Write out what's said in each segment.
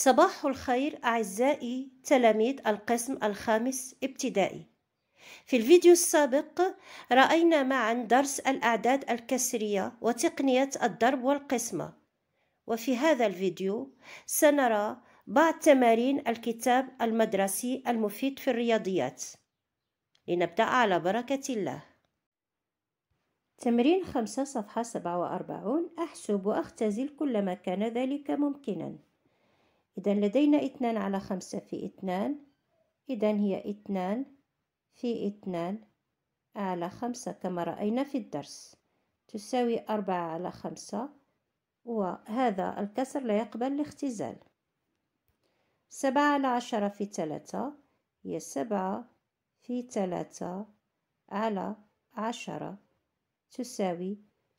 صباح الخير أعزائي تلاميذ القسم الخامس ابتدائي في الفيديو السابق رأينا معا درس الأعداد الكسرية وتقنية الضرب والقسمة وفي هذا الفيديو سنرى بعض تمارين الكتاب المدرسي المفيد في الرياضيات لنبدأ على بركة الله تمرين خمسة صفحة سبعة وأربعون أحسب وأختزل كلما كان ذلك ممكناً إذا لدينا اثنان على خمسة في اثنان إذا هي اثنان في اثنان على خمسة كما رأينا في الدرس تساوي أربعة على خمسة وهذا الكسر لا يقبل الاختزال سبعة على عشرة في ثلاثة هي سبعة في ثلاثة على عشرة تساوي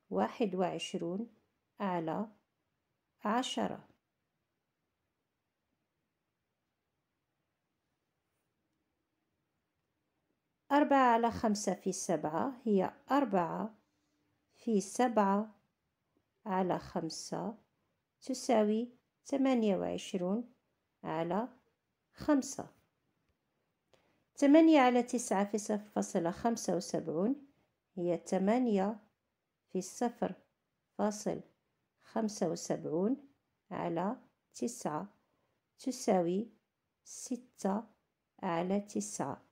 واحد وعشرون على عشرة أربعة على خمسة في سبعة هي أربعة في سبعة على خمسة تساوي ثمانية وعشرون على خمسة ثمانية على تسعة في صفر فاصلة خمسة وسبعون هي ثمانية في صفر فاصل خمسة وسبعون على تسعة تساوي ستة على تسعة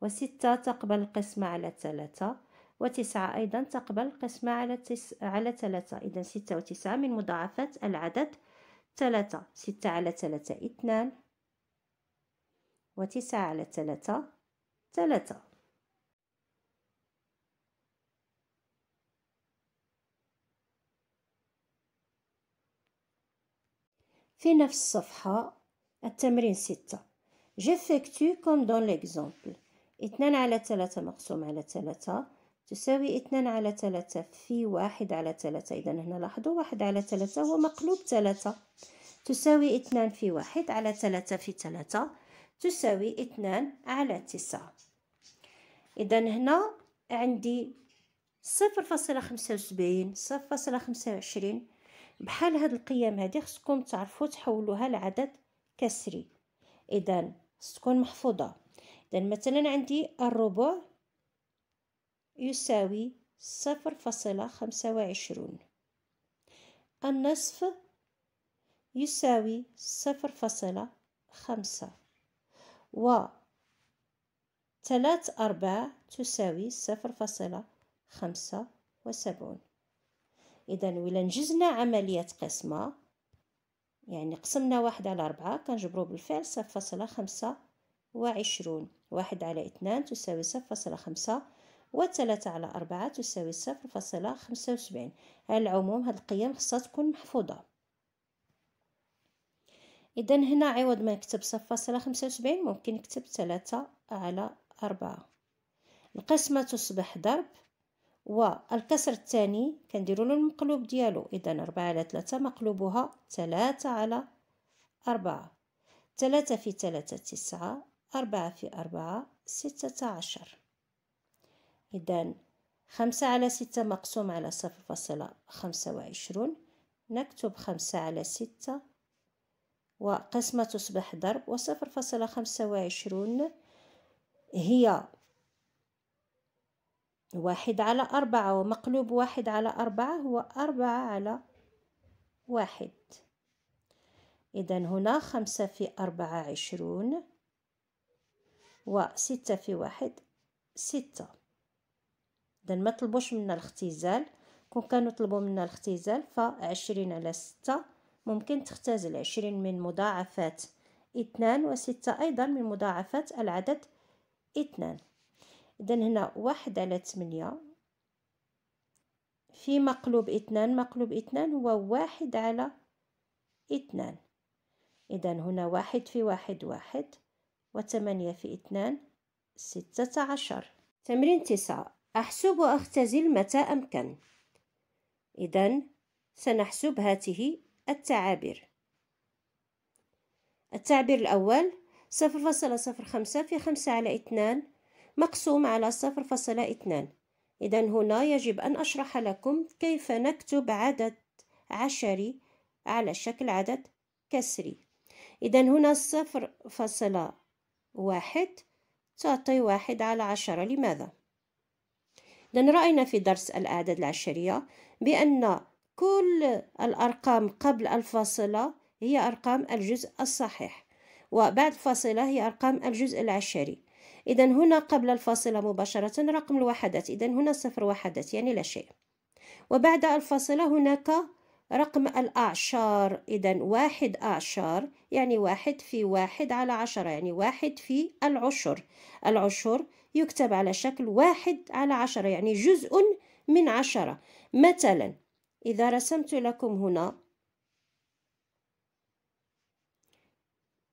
وستة تقبل القسمة على ثلاثة وتسعة أيضا تقبل القسمة على تس... على ثلاثة إذا ستة وتسعة من مضاعفات العدد ثلاثة ستة على ثلاثة اثنان وتسعة على ثلاثة ثلاثة في نفس الصفحة التمرين ستة جفكتو كوم دون ليكزومبل اثنان على ثلاثة مقسوم على ثلاثة تساوي اثنان على ثلاثة في واحد على ثلاثة إذا هنا لاحظوا واحد على ثلاثة هو مقلوب ثلاثة تساوي اثنان في واحد على ثلاثة في ثلاثة تساوي اثنان على تسعة إذا هنا عندي صفر فاصلة خمسة وسبعين صفر فاصلة خمسة وعشرين بحال هاد القيم هادي خصكم تعرفو تحولوها لعدد كسري إذا تكون محفوظة إذا مثلا عندي الربع يساوي صفر فاصلة خمسة وعشرون النصف يساوي صفر فاصلة خمسة و ثلاث أرباع تساوي صفر فاصلة خمسة وسبعون إذا ولا نجزنا عملية قسمة يعني قسمنا واحد على ربعة كنجبرو بالفعل صفر فاصلة خمسة وعشرون واحد على اثنان تساوي صفر فاصلة خمسة وثلاثة على أربعة تساوي صفر فاصلة خمسة وسبعين على العموم هاد القيم خصها تكون محفوظة إذا هنا عوض ما نكتب صفر فاصلة خمسة وسبعين ممكن نكتب ثلاثة على أربعة القسمة تصبح ضرب والكسر الثاني كنديرو له المقلوب ديالو اذا أربعة على ثلاثة مقلوبها ثلاثة على أربعة ثلاثة في ثلاثة تسعة أربعة في أربعة ستة عشر إذا خمسة على ستة مقسوم على صفر فاصلة خمسة وعشرون نكتب خمسة على ستة وقسمة تصبح ضرب وصفر فاصلة خمسة وعشرون هي واحد على أربعة ومقلوب واحد على أربعة هو أربعة على واحد إذا هنا خمسة في أربعة عشرون وستة في واحد ستة إذا ما طلبوش منا الاختزال كون كانوا طلبوا منا الاختزال فعشرين على ستة ممكن تختزل عشرين من مضاعفات اثنان وستة أيضا من مضاعفات العدد اثنان إذا هنا واحد على ثمانية في مقلوب اثنان مقلوب اثنان هو واحد على اثنان إذا هنا واحد في واحد واحد وثمانية في اثنان ستة عشر تمرين تسعة أحسب وأختزل متى أمكن إذا سنحسب هاته التعابير التعبير الأول صفر فاصلة صفر خمسة في خمسة على اثنان مقسوم على صفر فاصلة اثنان إذا هنا يجب أن أشرح لكم كيف نكتب عدد عشري على شكل عدد كسري إذا هنا صفر فاصلة واحد تعطي واحد على عشرة لماذا؟ لأن رأينا في درس الأعداد العشرية بأن كل الأرقام قبل الفاصلة هي أرقام الجزء الصحيح وبعد الفاصلة هي أرقام الجزء العشري إذا هنا قبل الفاصلة مباشرة رقم الوحدات إذا هنا صفر وحدات يعني لا شيء وبعد الفاصلة هناك رقم الأعشار إذا واحد أعشار يعني واحد في واحد على عشرة يعني واحد في العشر العشر يكتب على شكل واحد على عشرة يعني جزء من عشرة مثلا إذا رسمت لكم هنا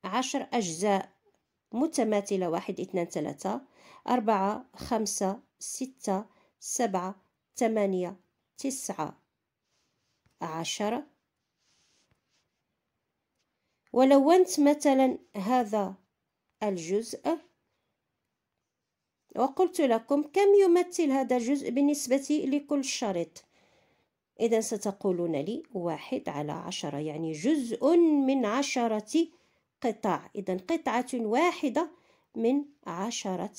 عشر أجزاء متماثلة واحد اثنان ثلاثة أربعة خمسة ستة سبعة ثمانية تسعة عشرة ولونت مثلا هذا الجزء وقلت لكم كم يمثل هذا الجزء بالنسبة لكل شريط إذا ستقولون لي واحد على عشرة يعني جزء من عشرة قطع إذا قطعة واحدة من عشرة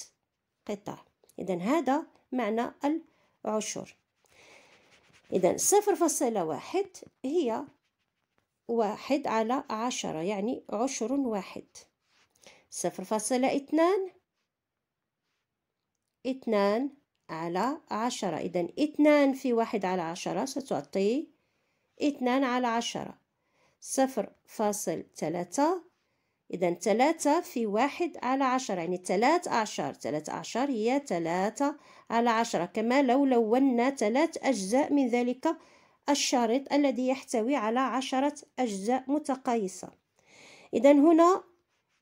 قطع إذا هذا معنى العشر إذا صفر فاصلة واحد هي واحد على عشرة يعني عشر واحد صفر فاصلة اثنان اثنان على عشرة إذا اثنان في واحد على عشرة ستعطي اثنان على عشرة صفر فاصل ثلاثة إذا ثلاثة في واحد على عشرة يعني ثلاث أعشار ثلاث أعشار هي ثلاثة على عشرة كما لو لونا ثلاث أجزاء من ذلك الشريط الذي يحتوي على عشرة أجزاء متقايسة إذا هنا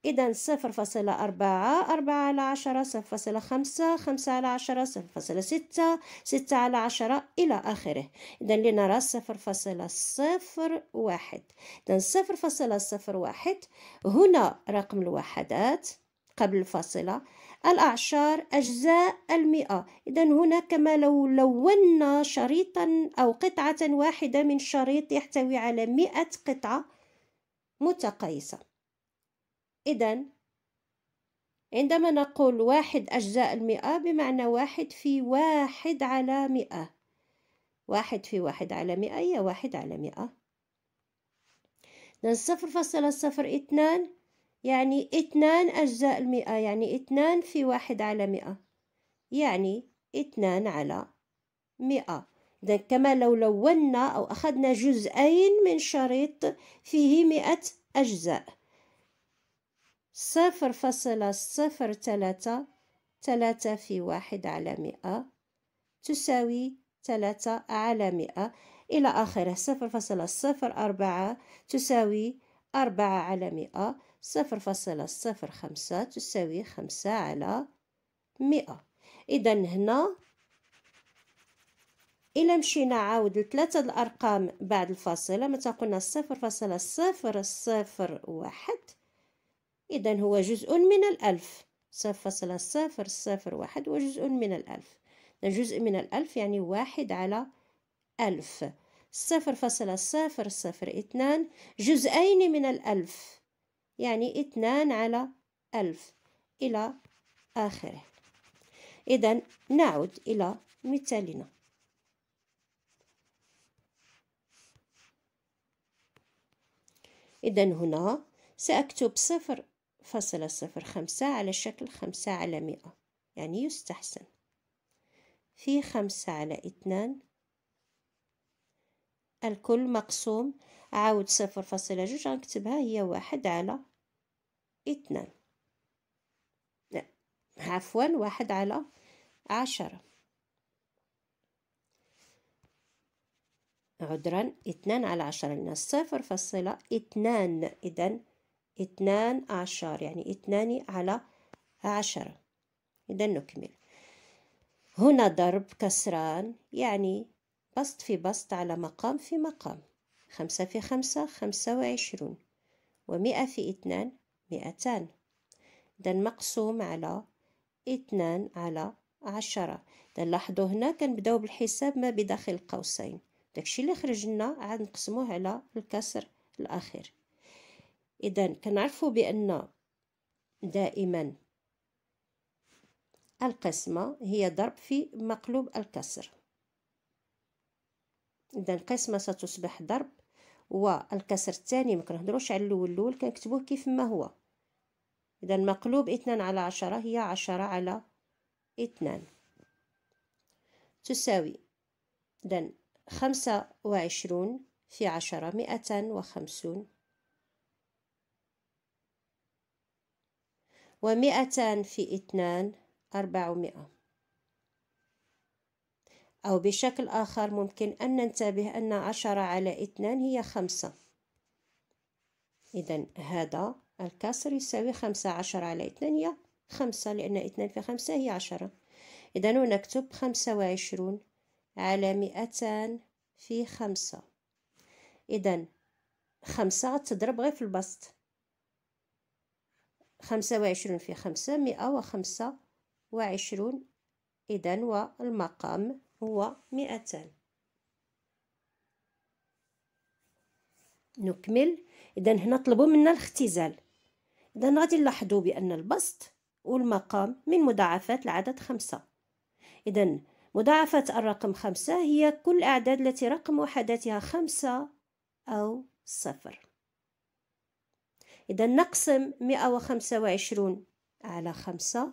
إذا صفر فاصلة أربعة أربعة على عشرة صفر فاصلة خمسة خمسة على عشرة صفر فاصلة ستة ستة على عشرة إلى آخره إذا لنرى صفر فاصلة صفر واحد إذا صفر فاصلة صفر واحد هنا رقم الوحدات قبل الفاصلة الأعشار أجزاء المئة إذا هنا كما لو لونا شريطا أو قطعة واحدة من شريط يحتوي على مئة قطعة متقيسة إذا عندما نقول واحد أجزاء المئة بمعنى واحد في واحد على مئة واحد في واحد على مئة هي واحد على مئة إذا صفر فاصلة صفر اثنان يعني اثنان أجزاء المئة يعني اثنان في واحد على مئة يعني اثنان على مئة إذا كما لو لونا أو أخذنا جزئين من شريط فيه مئة أجزاء صفر فاصلة صفر ثلاثة ثلاثة في واحد على مئة تساوي ثلاثة على مئة إلى آخره صفر فاصلة صفر أربعة تساوي أربعة على مئة صفر فاصلة صفر خمسة تساوي خمسة على مئة إذا هنا إلا مشينا عاود لثلاثة الأرقام بعد الفاصلة متى قلنا صفر فاصلة صفر صفر واحد إذا هو جزء من الألف صفر فاصلة صفر صفر واحد وجزء من الألف جزء من الألف يعني واحد على ألف صفر فاصلة صفر صفر اثنان جزئين من الألف يعني اثنان على ألف إلى آخره إذا نعود إلى مثالنا إذا هنا سأكتب صفر فاصلة صفر خمسة على شكل خمسة على مئة يعني يستحسن في خمسة على اثنان الكل مقسوم عاود صفر فاصلة جوج غنكتبها هي واحد على اثنان لا عفوا واحد على عشرة عذرا اثنان على عشرة لنا صفر فاصلة اثنان إذن اثنان عشر يعني اثنان على عشرة إذا نكمل هنا ضرب كسران يعني بسط في بسط على مقام في مقام خمسة في خمسة خمسة وعشرون ومئة في اثنان مئتان إذا مقسوم على اثنان على عشرة إذا لاحظوا هنا كنبداو بالحساب ما بداخل القوسين داكشي اللي خرج لنا عاد نقسموه على الكسر الأخير إذا كنعرفوا بأن دائما القسمة هي ضرب في مقلوب الكسر إذا القسمة ستصبح ضرب والكسر الثاني ما كنهضروش على الاول الاول كنكتبوه كيف ما هو اذا مقلوب اثنان على عشرة هي عشرة على اثنان تساوي اذا خمسة وعشرون في عشرة مئة وخمسون ومئتان في اثنان أربعمائة أو بشكل آخر ممكن أن ننتبه أن عشرة على اثنان هي خمسة إذا هذا الكسر يساوي خمسة عشر على اثنان هي خمسة لأن اثنان في خمسة هي عشرة إذا نكتب خمسة وعشرون على مئتان في خمسة إذا خمسة تضرب غير في البسط خمسة وعشرون في خمسة مئة وخمسة وعشرون إذن والمقام هو مئتان نكمل إذا هنا طلبوا منا الاختزال إذا غادي نلاحظوا بأن البسط والمقام من مضاعفات العدد خمسة إذا مضاعفات الرقم خمسة هي كل الأعداد التي رقم وحداتها خمسة أو صفر إذا نقسم مئة وخمسة وعشرون على خمسة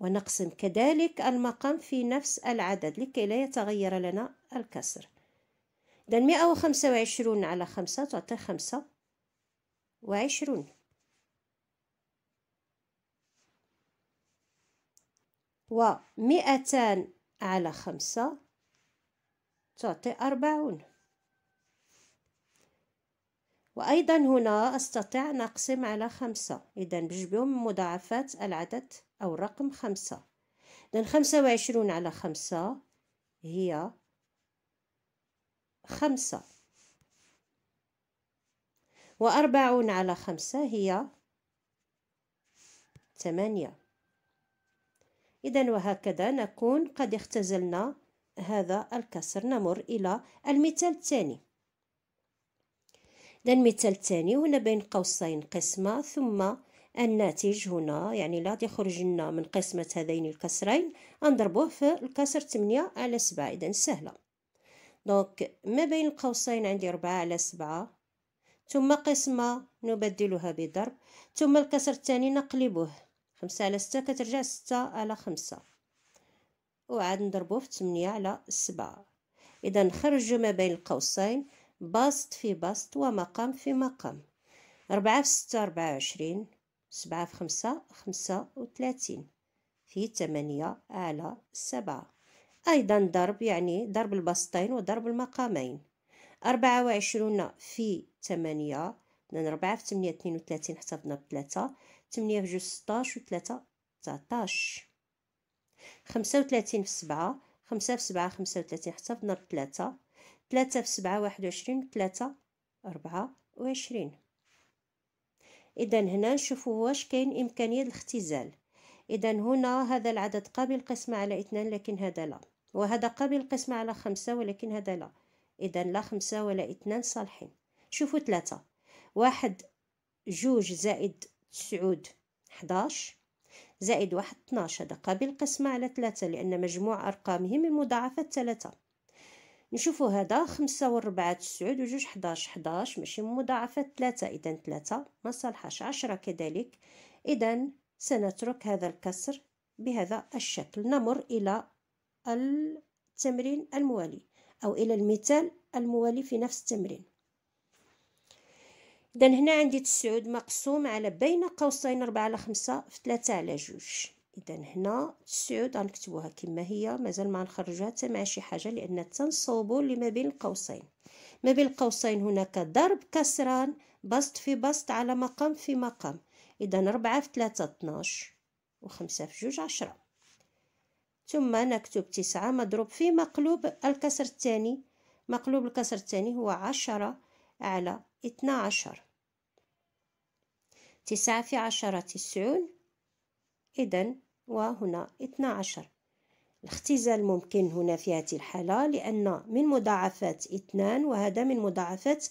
ونقسم كذلك المقام في نفس العدد لكي لا يتغير لنا الكسر إذا مئة وخمسة وعشرون على خمسة تعطي خمسة وعشرون ومئتان على خمسة تعطي أربعون وأيضا هنا أستطيع نقسم على خمسة إذا بجبهم مضاعفات العدد أو الرقم خمسة إذا خمسة وعشرون على خمسة هي خمسة وأربعون على خمسة هي ثمانية إذا وهكذا نكون قد اختزلنا هذا الكسر نمر إلى المثال الثاني ده المثال الثاني هنا بين قوسين قسمة ثم الناتج هنا يعني لا يخرج لنا من قسمة هذين الكسرين نضربوه في الكسر 8 على 7 إذا سهلة دونك ما بين القوسين عندي 4 على 7 ثم قسمة نبدلها بضرب ثم الكسر الثاني نقلبه خمسة على ستة كترجع ستة على خمسة وعاد نضربه في 8 على 7 إذا نخرج ما بين القوسين بسط في بسط ومقام في مقام ربعة في ستة ربعة وعشرين سبعة في خمسة خمسة وثلاثين في ثمانية على سبعة أيضا ضرب يعني ضرب البسطين وضرب المقامين أربعة وعشرون في ثمانية إذن ربعة في ثمانية اثنين وثلاثين احتفظنا بثلاثة ثمانية في جوج ستاش وثلاثة تسعتاش خمسة وثلاثين في سبعة خمسة في سبعة خمسة وثلاثين احتفظنا بثلاثة ثلاثة في سبعة واحد وعشرين ثلاثة أربعة وعشرين إذا هنا نشوفوا واش كاين إمكانية الاختزال إذا هنا هذا العدد قابل القسمة على اثنان لكن هذا لا وهذا قابل القسمة على خمسة ولكن هذا لا إذا لا خمسة ولا اثنان صالحين شوفوا ثلاثة واحد جوج زائد تسعود حداش زائد واحد اثناش هذا قابل القسمة على ثلاثة لأن مجموع أرقامهم من مضاعفة ثلاثة نشوفو هذا خمسة وربعة تسعود وجوج حداش حداش ماشي مضاعفة ثلاثة إذا ثلاثة ما صالحاش عشرة كذلك إذا سنترك هذا الكسر بهذا الشكل نمر إلى التمرين الموالي أو إلى المثال الموالي في نفس التمرين إذا هنا عندي تسعود مقسوم على بين قوسين ربعة على خمسة في ثلاثة على جوج اذا هنا تسعود غنكتبوها كما هي مازال ما نخرجوها حتى مع شي حاجه لان تنصوبوا اللي ما بين القوسين ما بين القوسين هناك ضرب كسران بسط في بسط على مقام في مقام اذا ربعة في 3 12 وخمسة في جوج عشرة ثم نكتب تسعة مضروب في مقلوب الكسر الثاني مقلوب الكسر الثاني هو عشرة على 12 9 تسعة في عشرة 90 إذا وهنا 12 الاختزال ممكن هنا في هذه الحالة لأن من مضاعفات اثنان وهذا من مضاعفات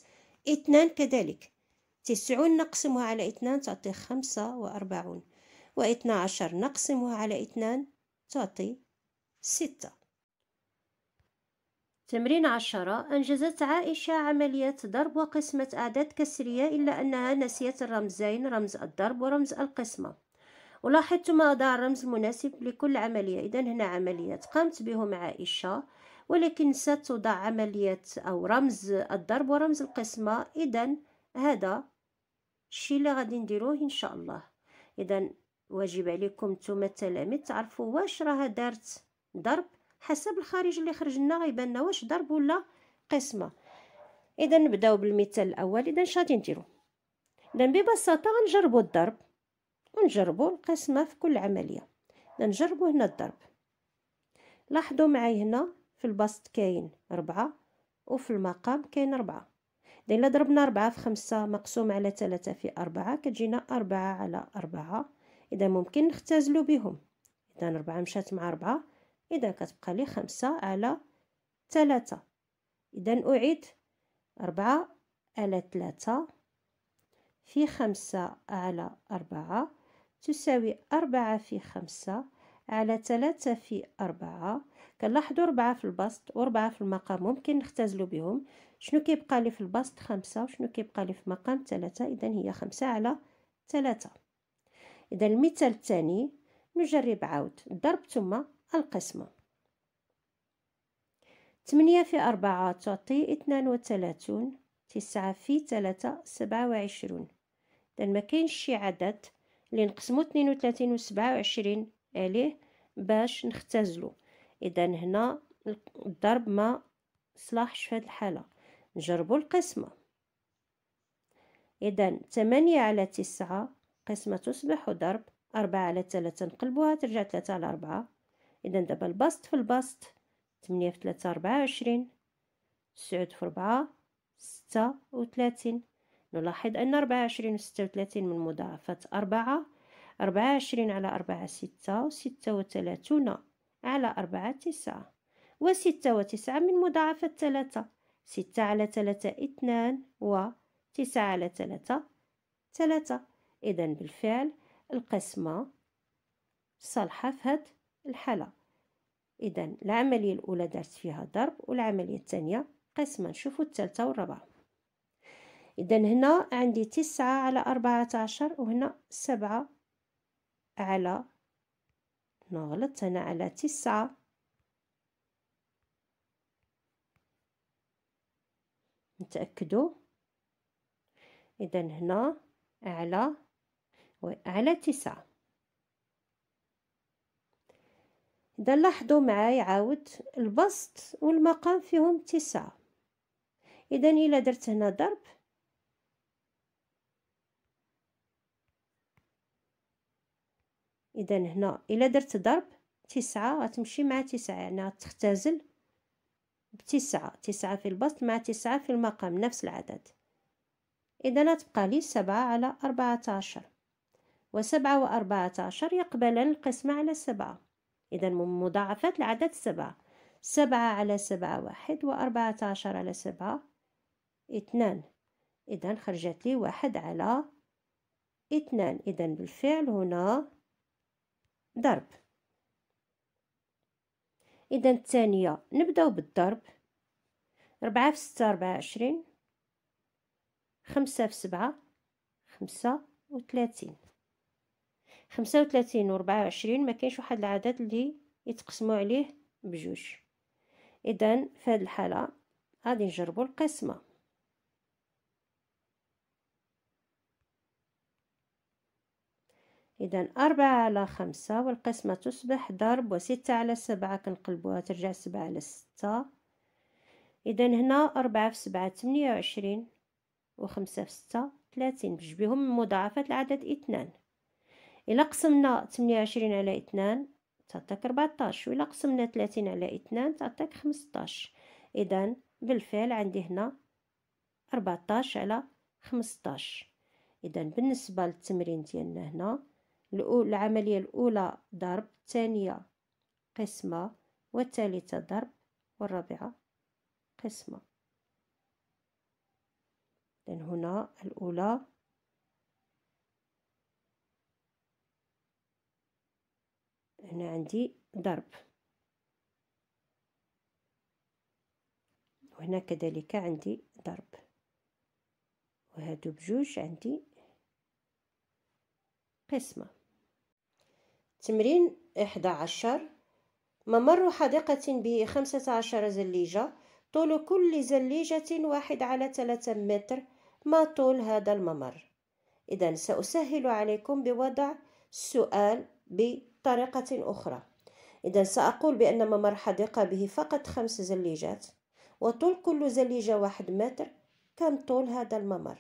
اثنان كذلك تسعون نقسمها على اثنان تعطي خمسة وأربعون 12 نقسمها على اثنان تعطي ستة تمرين عشرة أنجزت عائشة عملية ضرب وقسمة أعداد كسرية إلا أنها نسيت الرمزين رمز الضرب ورمز القسمة ولاحظت اضع الرمز المناسب لكل عملية إذا هنا عمليات قامت بهم عائشة ولكن ستوضع عملية أو رمز الضرب ورمز القسمة إذا هذا الشيء اللي غادي نديروه إن شاء الله إذا واجب عليكم نتوما التلاميذ تعرفوا واش راها دارت ضرب حسب الخارج اللي خرج لنا غيبان لنا واش ضرب ولا قسمه اذا نبداو بالمثال الاول اذا اش غادي نديرو اذا ببساطه غنجربوا الضرب ونجربوا القسمة في كل عملية نجربوا هنا الضرب لاحظوا معي هنا في البسط كاين ربعة وفي المقام كاين ربعة إذا ضربنا ربعة في خمسة مقسوم على ثلاثة في أربعة كتجينا أربعة على أربعة إذا ممكن نختزلوا بهم إذا ربعة مشات مع ربعة إذا كتبقى لي خمسة على ثلاثة إذا أعيد أربعة على ثلاثة في خمسة على أربعة تساوي أربعة في خمسة على ثلاثة في أربعة كنلاحظوا أربعة في البسط وأربعة في المقام ممكن نختزلوا بهم شنو كيبقى لي في البسط خمسة وشنو كيبقى لي في المقام ثلاثة إذا هي خمسة على ثلاثة إذا المثال الثاني نجرب عاود الضرب ثم القسمة ثمانية في أربعة تعطي اثنان وثلاثون تسعة في ثلاثة سبعة وعشرون إذا كاينش شي عدد اللي نقسمو اثنين وثلاثين وسبعة وعشرين عليه باش نختزلو اذا هنا الضرب ما صلاحش في هاد الحالة نجربو القسمة اذا ثمانية على تسعة قسمة تصبح ضرب أربعة على ثلاثة نقلبوها ترجع ثلاثة على أربعة إذا دابا البسط في البسط ثمانية في ثلاثة أربعة وعشرين تسعود في أربعة ستة وثلاثين نلاحظ أن 24 و 36 من أربعة 4 24 على 4 6 و 36 على 4 9 و 6 و 9 من مضاعفة 3 6 على 3 2 و 9 على 3 3 إذا بالفعل القسمة صالحة في هاد الحالة إذا العملية الأولى درت فيها ضرب والعملية الثانية قسمة نشوفوا الثالثة والرابعة إذا هنا عندي تسعة على أربعة عشر وهنا سبعة على نغلط هنا على تسعة نتأكدوا إذا هنا على على تسعة إذا لاحظوا معايا عاود البسط والمقام فيهم تسعة إذا إلى درت هنا ضرب اذا هنا الا درت ضرب تسعة غتمشي مع تسعة يعني غتختزل بتسعة تسعة في البسط مع تسعة في المقام نفس العدد اذا تبقى لي سبعة على أربعة عشر وسبعة وأربعة عشر يقبلان القسمة على سبعة إذا من مضاعفات العدد سبعة سبعة على سبعة واحد وأربعة عشر على سبعة اثنان إذا خرجت لي واحد على اثنان إذا بالفعل هنا ضرب إذا الثانية نبداو بالضرب ربعة في ستة ربعة عشرين خمسة في سبعة خمسة وثلاثين خمسة وثلاثين وربعة وعشرين ما كاينش واحد العدد اللي يتقسموا عليه بجوج إذا في هذه الحالة غادي نجربوا القسمه إذا أربعة على خمسة والقسمة تصبح ضرب وستة على سبعة كنقلبوها ترجع سبعة على ستة إذا هنا أربعة في سبعة تمنية وعشرين وخمسة في ستة ثلاثين بجبهم من مضاعفات العدد اثنان إلا قسمنا تمنية وعشرين على اثنان تعطيك ربعتاش وإلا قسمنا ثلاثين على اثنان تعطيك خمسطاش إذا بالفعل عندي هنا ربعتاش على خمسطاش إذا بالنسبة للتمرين ديالنا هنا العملية الأولى ضرب الثانية قسمة والثالثة ضرب والرابعة قسمة إذن هنا الأولى هنا عندي ضرب وهنا كذلك عندي ضرب وهادو بجوج عندي قسمه تمرين إحدى عشر ممر حديقة به خمسة عشر زليجة طول كل زليجة واحد على ثلاثة متر ما طول هذا الممر إذا سأسهل عليكم بوضع السؤال بطريقة أخرى إذا سأقول بأن ممر حديقة به فقط خمس زليجات وطول كل زليجة واحد متر كم طول هذا الممر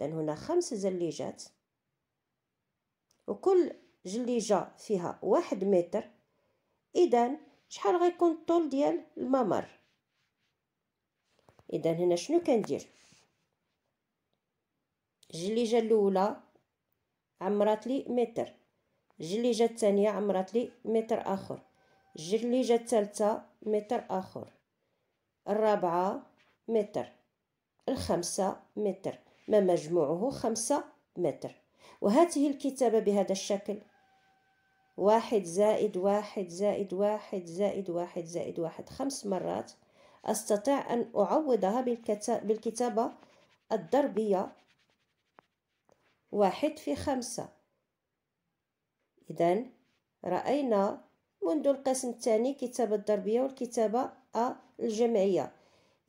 إذا هنا خمس زليجات وكل جليجة فيها واحد متر إذا شحال غيكون الطول ديال الممر إذا هنا شنو كندير الجليجة الأولى عمرات لي متر الجليجة الثانية عمرات لي متر آخر الجليجة الثالثة متر آخر الرابعة متر الخمسة متر ما مجموعه خمسة متر وهذه الكتابة بهذا الشكل واحد زائد واحد زائد واحد زائد واحد زائد واحد خمس مرات أستطيع أن أعوضها بالكتابة الضربية واحد في خمسة إذا رأينا منذ القسم الثاني كتابة الضربية والكتابة الجمعية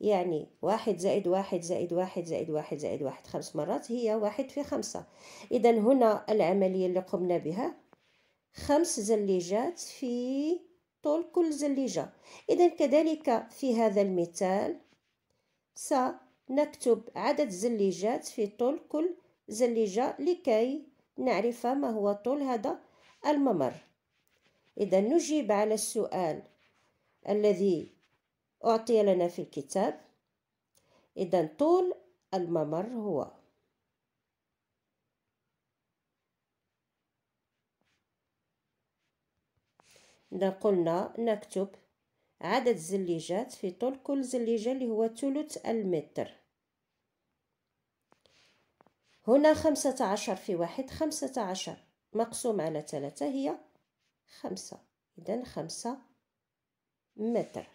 يعني واحد زائد واحد زائد واحد زائد واحد زائد واحد خمس مرات هي واحد في خمسة إذا هنا العملية اللي قمنا بها خمس زليجات في طول كل زليجة إذا كذلك في هذا المثال سنكتب عدد زليجات في طول كل زليجة لكي نعرف ما هو طول هذا الممر إذا نجيب على السؤال الذي أعطي لنا في الكتاب إذا طول الممر هو إذا قلنا نكتب عدد الزليجات في طول كل زليجة اللي هو ثلث المتر هنا خمسة عشر في واحد خمسة عشر مقسوم على ثلاثة هي خمسة إذا خمسة متر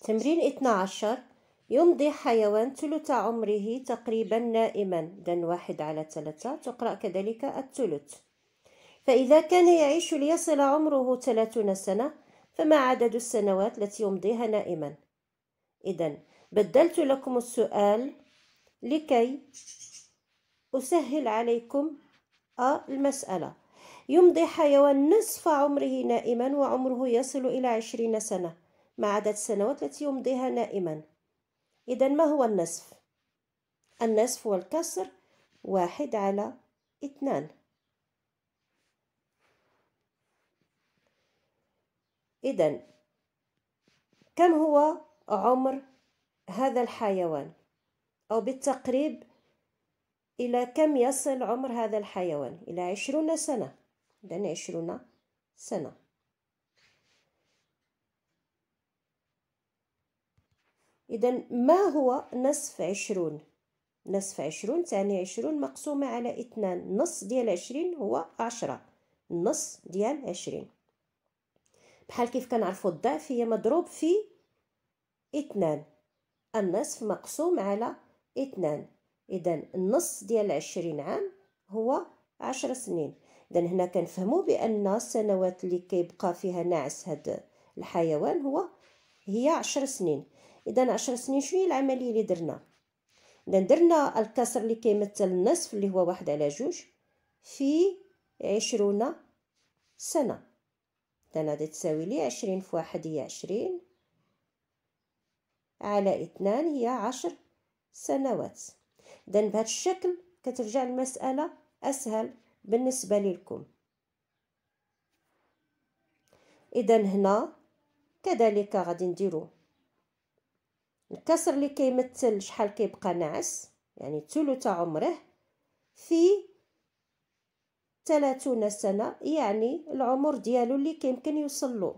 تمرين اثنا عشر يمضي حيوان ثلث عمره تقريبا نائما إذا واحد على ثلاثة تقرأ كذلك الثلث فإذا كان يعيش ليصل عمره ثلاثون سنة فما عدد السنوات التي يمضيها نائما إذا بدلت لكم السؤال لكي أسهل عليكم المسألة يمضي حيوان نصف عمره نائما وعمره يصل إلى عشرين سنة مع عدد السنوات التي يمضيها نائما إذا ما هو النصف؟ النصف والكسر واحد على اثنان إذا كم هو عمر هذا الحيوان أو بالتقريب إلى كم يصل عمر هذا الحيوان إلى عشرون سنة إذا عشرون سنة إذا ما هو نصف عشرون نصف عشرون تعني عشرون مقسومة على اثنان نص ديال عشرين هو عشرة النص ديال عشرين بحال كيف كنعرفوا الضعف هي مضروب في اثنان النصف مقسوم على اثنان اذا النص ديال عشرين عام هو عشر سنين اذا هنا كنفهموا بان السنوات اللي كيبقى فيها ناعس هاد الحيوان هو هي عشر سنين اذا عشر سنين شنو هي العمليه اللي درنا اذا درنا الكسر اللي كيمثل النصف اللي هو واحد على جوج في عشرون سنه إذن غادي تساوي لي عشرين في واحد هي عشرين على اثنان هي عشر سنوات إذن بهذا الشكل كترجع المسألة أسهل بالنسبة لكم إذن هنا كذلك غادي نديرو الكسر اللي كيمثل شحال كيبقى ناعس يعني ثلث عمره في 30 سنة يعني العمر ديالو اللي كيمكن يوصل له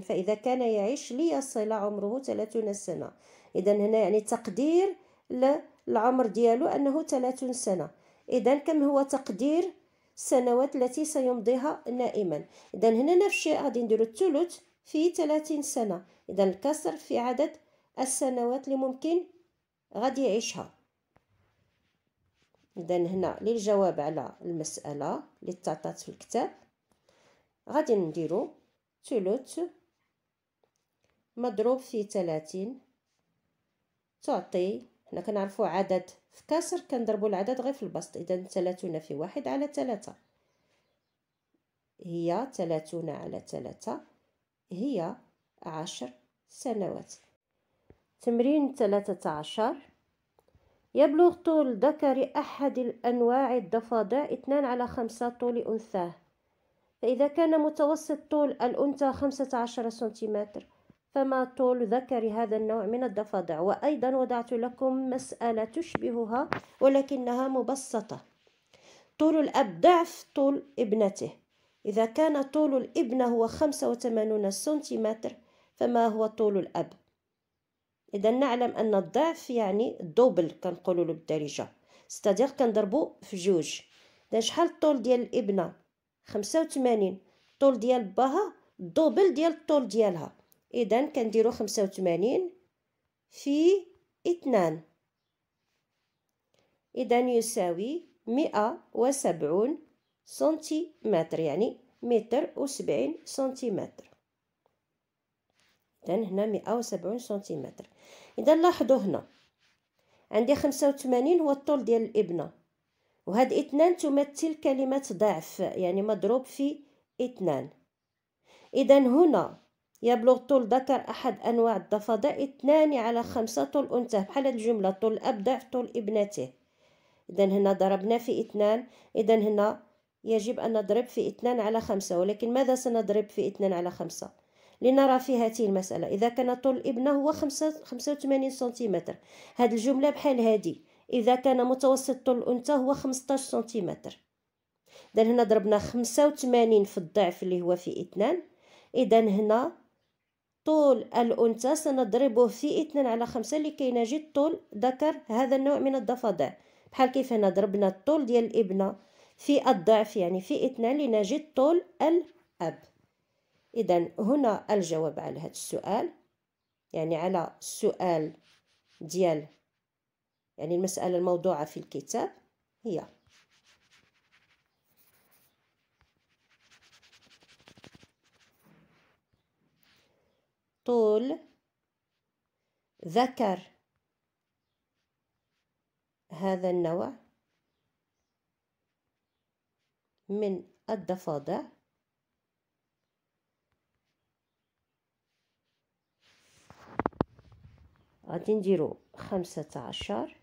فإذا كان يعيش ليصل عمره 30 سنة إذا هنا يعني تقدير للعمر ديالو أنه 30 سنة إذا كم هو تقدير السنوات التي سيمضيها نائما إذا هنا نفس الشيء غادي نديرو الثلث في 30 سنة إذا الكسر في عدد السنوات اللي ممكن غادي يعيشها اذا هنا للجواب على المساله اللي تعطات في الكتاب غادي نديرو ثلث مضروب في 30 تعطي حنا كنعرفو عدد في كسر كنضربو العدد غير في البسط اذا 30 في واحد على 3 هي 30 على 3 هي عشر سنوات تمرين 13 يبلغ طول ذكر أحد الأنواع الضفادع 2 على 5 طول أنثاه فإذا كان متوسط طول الأنثى 15 سنتيمتر فما طول ذكر هذا النوع من الضفادع وأيضا وضعت لكم مسألة تشبهها ولكنها مبسطة طول الأب ضعف طول ابنته إذا كان طول الابن هو 85 سنتيمتر فما هو طول الأب اذا نعلم ان الضعف يعني دوبل كنقولوا له بالدارجه ستادير كنضربو في جوج اذا شحال الطول ديال الابنه 85 الطول ديال باها دوبل ديال الطول ديالها اذا كنديرو 85 في 2 اذا يساوي 170 سنتيمتر يعني متر و70 سنتيمتر اذا هنا 170 سنتيمتر اذا لاحظوا هنا عندي خمسة وثمانين هو الطول ديال الابنه وهاد اثنان تمثل كلمه ضعف يعني مضروب في اثنان اذا هنا يبلغ طول ذكر احد انواع الضفدع اثنان على خمسة طول انثى بحال هاد الجمله طول الاب ضعف طول ابنته اذا هنا ضربنا في اثنان اذا هنا يجب ان نضرب في اثنان على خمسة ولكن ماذا سنضرب في اثنان على خمسة لنرى في هذه المسألة إذا كان طول الإبنة هو 85 سنتيمتر هذه الجملة بحال هذه إذا كان متوسط طول الأنثى هو 15 سنتيمتر إذا هنا ضربنا 85 في الضعف اللي هو في اثنان إذا هنا طول الأنثى سنضربه في اثنان على خمسة لكي نجد طول ذكر هذا النوع من الضفادع بحال كيف هنا ضربنا الطول ديال الإبنة في الضعف يعني في اثنان لنجد طول الأب إذا هنا الجواب على هذا السؤال يعني على السؤال ديال يعني المسألة الموضوعة في الكتاب هي طول ذكر هذا النوع من الضفادع غادي نديرو خمسة عشر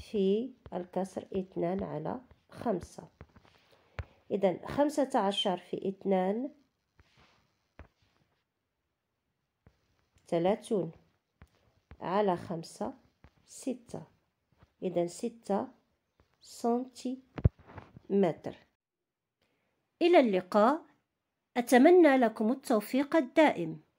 في الكسر اثنان على خمسة إذا خمسة عشر في اثنان ثلاثون على خمسة ستة إذا ستة سنتيمتر إلى اللقاء أتمنى لكم التوفيق الدائم